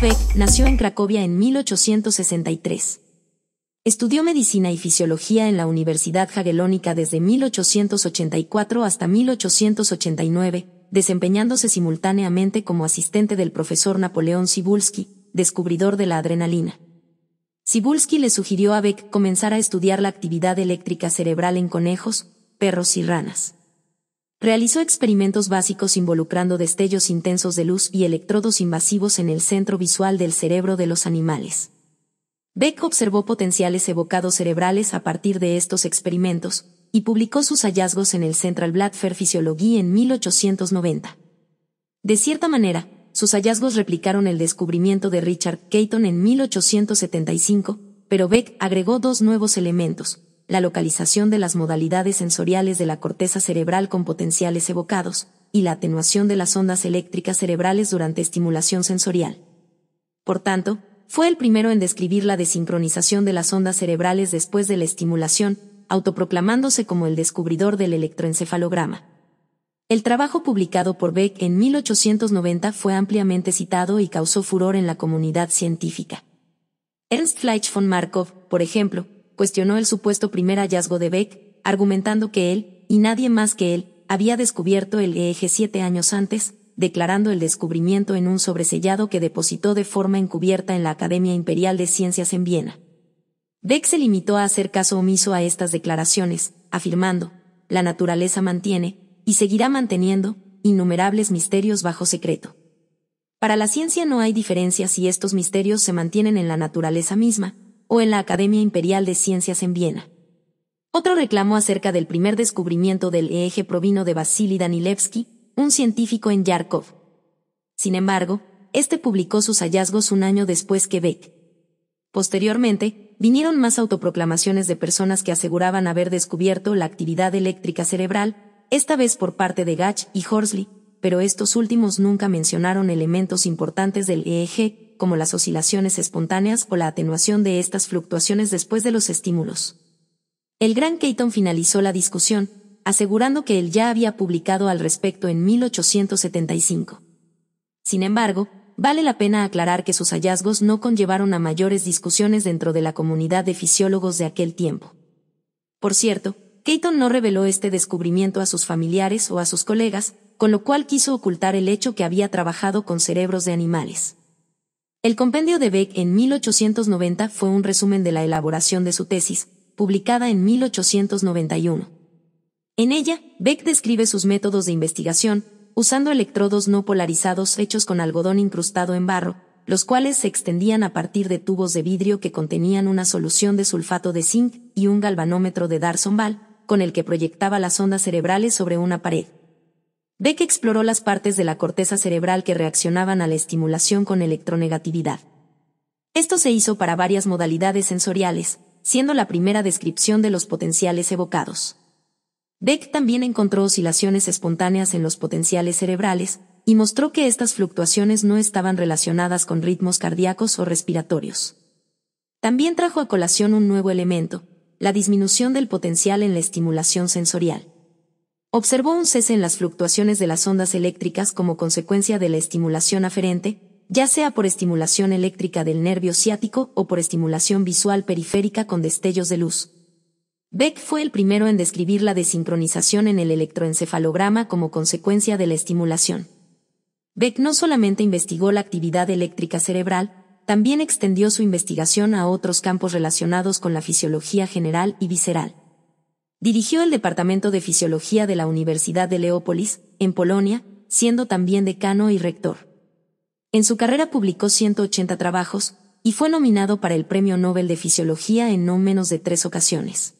Beck nació en Cracovia en 1863. Estudió medicina y fisiología en la Universidad Jagellónica desde 1884 hasta 1889, desempeñándose simultáneamente como asistente del profesor Napoleón Sibulski, descubridor de la adrenalina. Sibulski le sugirió a Beck comenzar a estudiar la actividad eléctrica cerebral en conejos, perros y ranas. Realizó experimentos básicos involucrando destellos intensos de luz y electrodos invasivos en el centro visual del cerebro de los animales. Beck observó potenciales evocados cerebrales a partir de estos experimentos y publicó sus hallazgos en el Central Black Physiology en 1890. De cierta manera, sus hallazgos replicaron el descubrimiento de Richard Keaton en 1875, pero Beck agregó dos nuevos elementos, la localización de las modalidades sensoriales de la corteza cerebral con potenciales evocados, y la atenuación de las ondas eléctricas cerebrales durante estimulación sensorial. Por tanto, fue el primero en describir la desincronización de las ondas cerebrales después de la estimulación, autoproclamándose como el descubridor del electroencefalograma. El trabajo publicado por Beck en 1890 fue ampliamente citado y causó furor en la comunidad científica. Ernst Fleisch von Markov, por ejemplo, cuestionó el supuesto primer hallazgo de Beck, argumentando que él, y nadie más que él, había descubierto el eje siete años antes, declarando el descubrimiento en un sobresellado que depositó de forma encubierta en la Academia Imperial de Ciencias en Viena. Beck se limitó a hacer caso omiso a estas declaraciones, afirmando, la naturaleza mantiene, y seguirá manteniendo, innumerables misterios bajo secreto. Para la ciencia no hay diferencia si estos misterios se mantienen en la naturaleza misma, o en la Academia Imperial de Ciencias en Viena. Otro reclamo acerca del primer descubrimiento del EEG provino de Vasily Danilevsky, un científico en Yarkov. Sin embargo, este publicó sus hallazgos un año después que Beck. Posteriormente, vinieron más autoproclamaciones de personas que aseguraban haber descubierto la actividad eléctrica cerebral, esta vez por parte de Gach y Horsley, pero estos últimos nunca mencionaron elementos importantes del EEG como las oscilaciones espontáneas o la atenuación de estas fluctuaciones después de los estímulos. El gran Keaton finalizó la discusión, asegurando que él ya había publicado al respecto en 1875. Sin embargo, vale la pena aclarar que sus hallazgos no conllevaron a mayores discusiones dentro de la comunidad de fisiólogos de aquel tiempo. Por cierto, Keaton no reveló este descubrimiento a sus familiares o a sus colegas, con lo cual quiso ocultar el hecho que había trabajado con cerebros de animales. El compendio de Beck en 1890 fue un resumen de la elaboración de su tesis, publicada en 1891. En ella, Beck describe sus métodos de investigación, usando electrodos no polarizados hechos con algodón incrustado en barro, los cuales se extendían a partir de tubos de vidrio que contenían una solución de sulfato de zinc y un galvanómetro de Darsonval, con el que proyectaba las ondas cerebrales sobre una pared. Beck exploró las partes de la corteza cerebral que reaccionaban a la estimulación con electronegatividad. Esto se hizo para varias modalidades sensoriales, siendo la primera descripción de los potenciales evocados. Beck también encontró oscilaciones espontáneas en los potenciales cerebrales y mostró que estas fluctuaciones no estaban relacionadas con ritmos cardíacos o respiratorios. También trajo a colación un nuevo elemento, la disminución del potencial en la estimulación sensorial observó un cese en las fluctuaciones de las ondas eléctricas como consecuencia de la estimulación aferente, ya sea por estimulación eléctrica del nervio ciático o por estimulación visual periférica con destellos de luz. Beck fue el primero en describir la desincronización en el electroencefalograma como consecuencia de la estimulación. Beck no solamente investigó la actividad eléctrica cerebral, también extendió su investigación a otros campos relacionados con la fisiología general y visceral. Dirigió el Departamento de Fisiología de la Universidad de Leópolis, en Polonia, siendo también decano y rector. En su carrera publicó 180 trabajos y fue nominado para el Premio Nobel de Fisiología en no menos de tres ocasiones.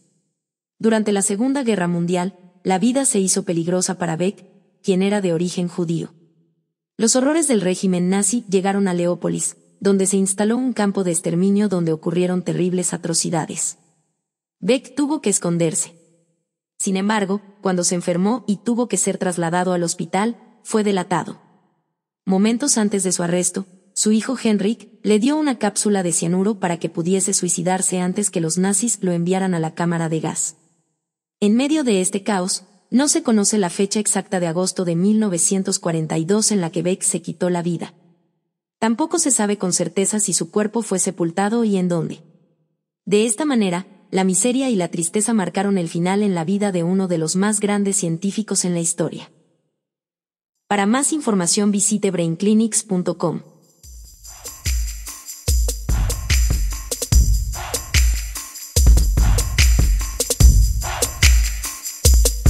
Durante la Segunda Guerra Mundial, la vida se hizo peligrosa para Beck, quien era de origen judío. Los horrores del régimen nazi llegaron a Leópolis, donde se instaló un campo de exterminio donde ocurrieron terribles atrocidades. Beck tuvo que esconderse. Sin embargo, cuando se enfermó y tuvo que ser trasladado al hospital, fue delatado. Momentos antes de su arresto, su hijo Henrik le dio una cápsula de cianuro para que pudiese suicidarse antes que los nazis lo enviaran a la cámara de gas. En medio de este caos, no se conoce la fecha exacta de agosto de 1942 en la que Beck se quitó la vida. Tampoco se sabe con certeza si su cuerpo fue sepultado y en dónde. De esta manera, la miseria y la tristeza marcaron el final en la vida de uno de los más grandes científicos en la historia. Para más información visite brainclinics.com.